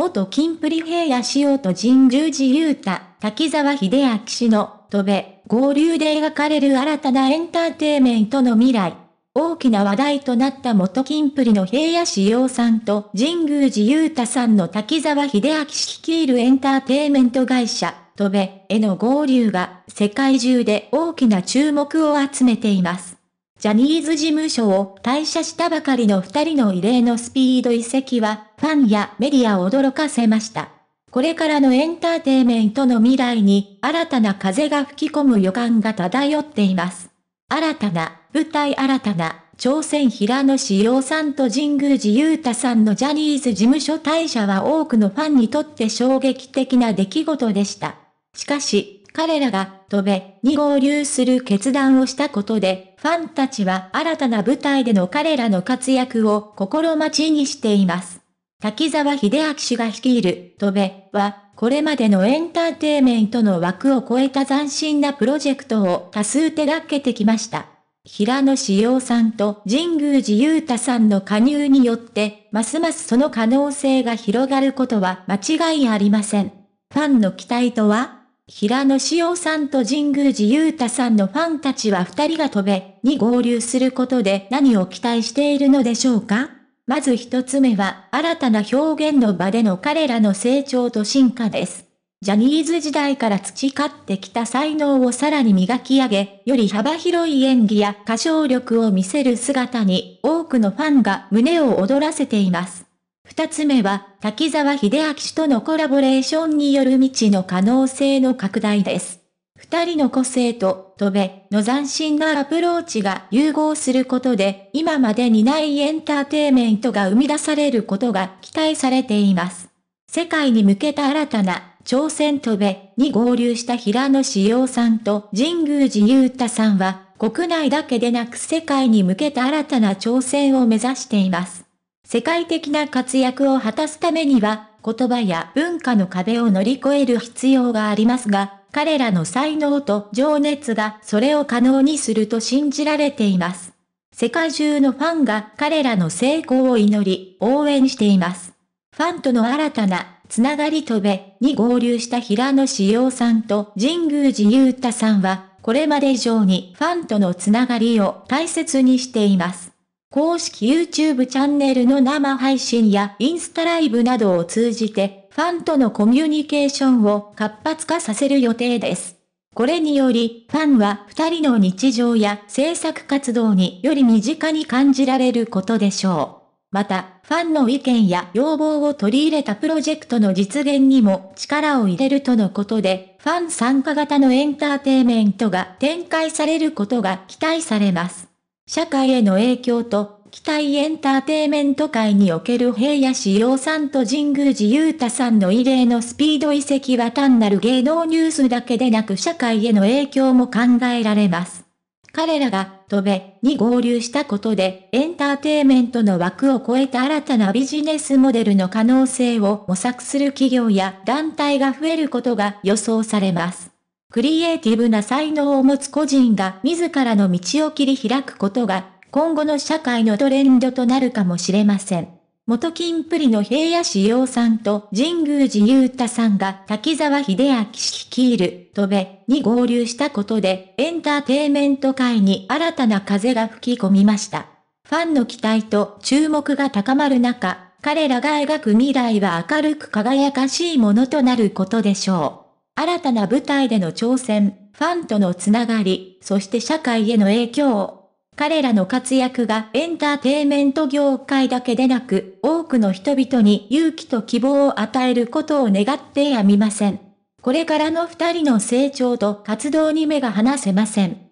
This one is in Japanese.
元金プリ平野仕様と神宮寺勇太、滝沢秀明氏の、戸べ、合流で描かれる新たなエンターテイメントの未来。大きな話題となった元金プリの平野志陽さんと神宮寺勇太さんの滝沢秀明氏率いるエンターテイメント会社、戸部への合流が世界中で大きな注目を集めています。ジャニーズ事務所を退社したばかりの二人の異例のスピード移籍は、ファンやメディアを驚かせました。これからのエンターテイメントの未来に、新たな風が吹き込む予感が漂っています。新たな、舞台新たな、朝鮮平野志陽さんと神宮寺勇太さんのジャニーズ事務所退社は多くのファンにとって衝撃的な出来事でした。しかし、彼らが、飛べ、に合流する決断をしたことで、ファンたちは新たな舞台での彼らの活躍を心待ちにしています。滝沢秀明氏が率いる、戸部は、これまでのエンターテイメントの枠を超えた斬新なプロジェクトを多数手掛けてきました。平野志陽さんと神宮寺勇太さんの加入によって、ますますその可能性が広がることは間違いありません。ファンの期待とは平野紫耀さんと神宮寺勇太さんのファンたちは二人が飛べに合流することで何を期待しているのでしょうかまず一つ目は新たな表現の場での彼らの成長と進化です。ジャニーズ時代から培ってきた才能をさらに磨き上げ、より幅広い演技や歌唱力を見せる姿に多くのファンが胸を躍らせています。二つ目は、滝沢秀明氏とのコラボレーションによる未知の可能性の拡大です。二人の個性と、飛べ、の斬新なアプローチが融合することで、今までにないエンターテイメントが生み出されることが期待されています。世界に向けた新たな、朝鮮飛べ、に合流した平野志陽さんと神宮寺雄太さんは、国内だけでなく世界に向けた新たな挑戦を目指しています。世界的な活躍を果たすためには、言葉や文化の壁を乗り越える必要がありますが、彼らの才能と情熱がそれを可能にすると信じられています。世界中のファンが彼らの成功を祈り、応援しています。ファンとの新たなつながりとべに合流した平野志陽さんと神宮寺勇太さんは、これまで以上にファンとのつながりを大切にしています。公式 YouTube チャンネルの生配信やインスタライブなどを通じて、ファンとのコミュニケーションを活発化させる予定です。これにより、ファンは二人の日常や制作活動により身近に感じられることでしょう。また、ファンの意見や要望を取り入れたプロジェクトの実現にも力を入れるとのことで、ファン参加型のエンターテイメントが展開されることが期待されます。社会への影響と、期待エンターテイメント界における平野志陽さんと神宮寺勇太さんの異例のスピード移籍は単なる芸能ニュースだけでなく社会への影響も考えられます。彼らが、飛べ、に合流したことで、エンターテイメントの枠を超えた新たなビジネスモデルの可能性を模索する企業や団体が増えることが予想されます。クリエイティブな才能を持つ個人が自らの道を切り開くことが、今後の社会のトレンドとなるかもしれません。元金プリの平野志陽さんと神宮寺勇太さんが滝沢秀明率いる戸部に合流したことでエンターテイメント界に新たな風が吹き込みました。ファンの期待と注目が高まる中、彼らが描く未来は明るく輝かしいものとなることでしょう。新たな舞台での挑戦、ファンとのつながり、そして社会への影響。彼らの活躍がエンターテイメント業界だけでなく、多くの人々に勇気と希望を与えることを願ってやみません。これからの二人の成長と活動に目が離せません。